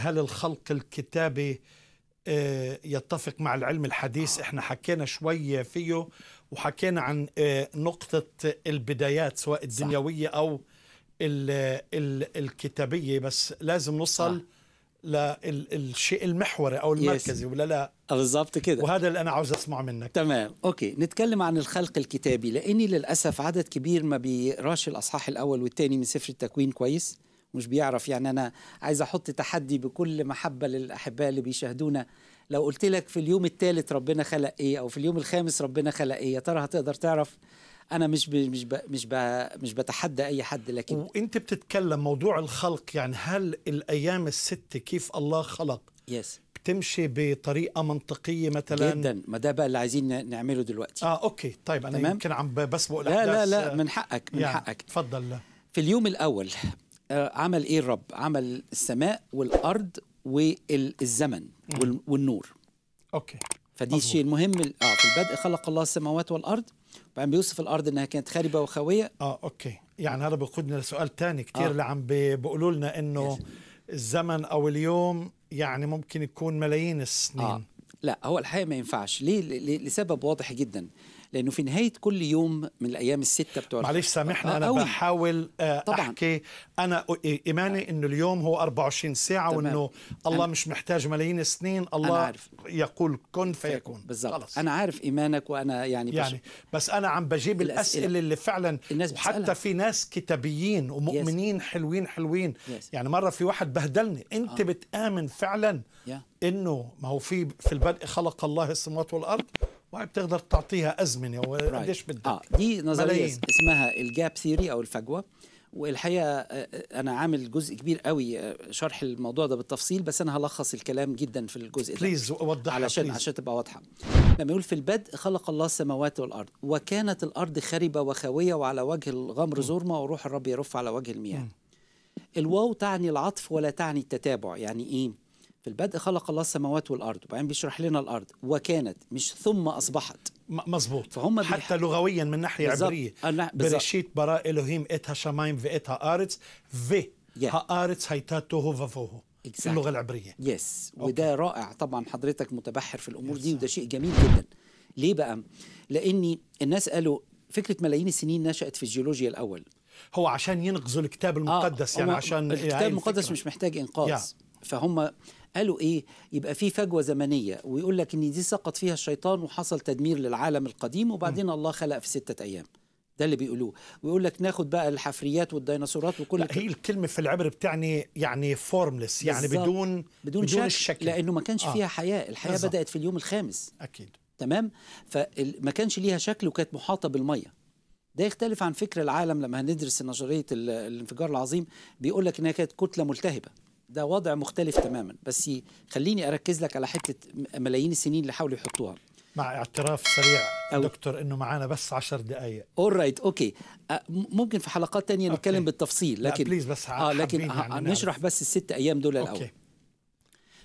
هل الخلق الكتابي آه، يتفق مع العلم الحديث احنا حكينا شوية فيه وحكينا عن آه، نقطة البدايات سواء الدنيوية أو ال ال الكتابية بس لازم نوصل للشيء المحوري او المركزي ولا لا آه، بالظبط كده وهذا اللي انا عاوز اسمع منك تمام اوكي نتكلم عن الخلق الكتابي لاني للاسف عدد كبير ما بيقراش الاصحاح الاول والثاني من سفر التكوين كويس مش بيعرف يعني انا عايز احط تحدي بكل محبه للاحباء اللي بيشاهدونا لو قلت لك في اليوم الثالث ربنا خلق ايه او في اليوم الخامس ربنا خلق ايه يا ترى هتقدر تعرف انا مش ب... مش ب... مش ب... مش بتحدى اي حد لكن وانت بتتكلم موضوع الخلق يعني هل الايام الست كيف الله خلق يس بتمشي بطريقه منطقيه مثلا جدا ما ده بقى اللي عايزين نعمله دلوقتي اه اوكي طيب انا تمام؟ يمكن عم بسبق الاحداث لا لا لا من حقك من يعني حقك اتفضل في اليوم الاول آه، عمل ايه الرب عمل السماء والارض والزمن والنور اوكي فدي الشيء المهم اه في البدء خلق الله السماوات والارض وبعدين بيوصف الارض انها كانت خاربه وخاويه اه اوكي يعني هذا بيقودنا لسؤال ثاني كثير آه. اللي عم بيقولوا لنا انه الزمن او اليوم يعني ممكن يكون ملايين السنين آه. لا هو الحقيقه ما ينفعش ليه لسبب واضح جدا لانه في نهايه كل يوم من الايام السته بتوع معلش سامحني انا أوي. بحاول آه، طبعا. احكي انا ايماني طيب. انه اليوم هو 24 ساعه وانه الله مش محتاج ملايين السنين الله أنا عارف. يقول كن فيكون بالظبط انا عارف ايمانك وانا يعني يعني بس انا عم بجيب الاسئله, الأسئلة اللي فعلا الناس حتى في ناس كتابيين ومؤمنين يس. حلوين حلوين يس. يعني مره في واحد بهدلني انت آه. بتامن فعلا yeah. انه ما هو في في البدء خلق الله السماوات والارض وهي بتقدر تعطيها ازمنه يعني، وقديش بدك اه دي نظريه ملايين. اسمها الجاب ثيوري او الفجوه والحقيقه آه، آه، انا عامل جزء كبير قوي آه، شرح الموضوع ده بالتفصيل بس انا هلخص الكلام جدا في الجزء ده بليز وضحها علشان بليز. عشان تبقى واضحه لما يقول في البدء خلق الله السماوات والارض وكانت الارض خربه وخاويه وعلى وجه الغمر زرمه وروح الرب يرف على وجه المياه الواو تعني العطف ولا تعني التتابع يعني ايه في البدء خلق الله السماوات والارض وبعدين بيشرح لنا الارض وكانت مش ثم اصبحت مظبوط فهم حتى لغويا من ناحيه بالزبط. عبريه أنا... برشيت برا الهيم اتها شمايم واتها ارض في yeah. هارض هيتا توهو وفوهو exactly. اللغه العبريه يس yes. وده رائع طبعا حضرتك متبحر في الامور yes. دي وده شيء جميل جدا ليه بقى لاني الناس قالوا فكره ملايين السنين نشات في الجيولوجيا الاول هو عشان ينقذوا الكتاب المقدس آه يعني عشان الكتاب إيه؟ المقدس مش محتاج انقاذ yeah. فهم قالوا ايه يبقى في فجوه زمنيه ويقول لك ان دي سقط فيها الشيطان وحصل تدمير للعالم القديم وبعدين الله خلق في سته ايام ده اللي بيقولوه ويقول لك ناخد بقى الحفريات والديناصورات وكل لا هي الكلمه في العبر بتعني يعني فورملس يعني بدون بدون, بدون الشكل لانه ما كانش آه. فيها حياه الحياه بالزبط. بدات في اليوم الخامس اكيد تمام فما كانش ليها شكل وكانت محاطه بالميه ده يختلف عن فكر العالم لما هندرس نظريه الانفجار العظيم بيقول لك انها كانت كتله ملتهبه ده وضع مختلف تماما بس خليني اركز لك على حته ملايين السنين اللي حاولوا يحطوها مع اعتراف سريع أو دكتور انه معانا بس عشر دقائق اول رايت اوكي ممكن في حلقات تانية أوكي. نتكلم بالتفصيل لكن بليز بس اه لكن يعني نشرح بس الست ايام دول الاول أوكي.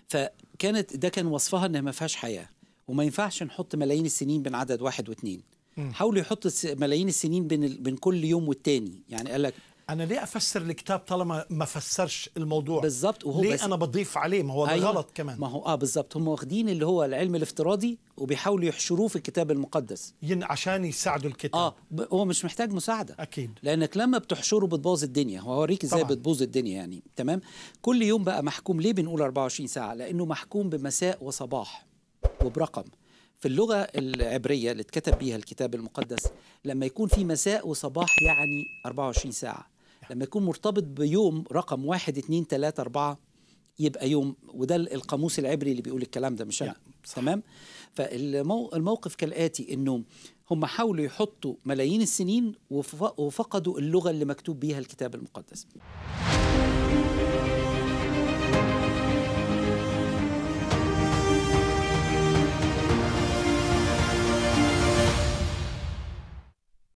فكانت ده كان وصفها انها ما فيهاش حياه وما ينفعش نحط ملايين السنين بين عدد واحد واثنين حاولوا يحطوا ملايين السنين بين ال... بين كل يوم والتاني يعني قال لك انا ليه افسر الكتاب طالما ما فسرش الموضوع بالظبط وهو ليه بس انا بضيف عليه ما هو أيوة غلط كمان ما هو اه بالظبط هم واخدين اللي هو العلم الافتراضي وبيحاولوا يحشروه في الكتاب المقدس ين عشان يساعدوا الكتاب اه هو مش محتاج مساعده اكيد لانك لما بتحشره بتبوظ الدنيا هو هوريك ازاي بتبوظ الدنيا يعني تمام كل يوم بقى محكوم ليه بنقول 24 ساعه لانه محكوم بمساء وصباح وبرقم في اللغة العبرية اللي اتكتب بيها الكتاب المقدس لما يكون في مساء وصباح يعني 24 ساعة لما يكون مرتبط بيوم رقم واحد اتنين تلاتة أربعة يبقى يوم وده القاموس العبري اللي بيقول الكلام ده مش انا تمام فالموقف كالاتي انه هم حاولوا يحطوا ملايين السنين وفقدوا اللغه اللي مكتوب بيها الكتاب المقدس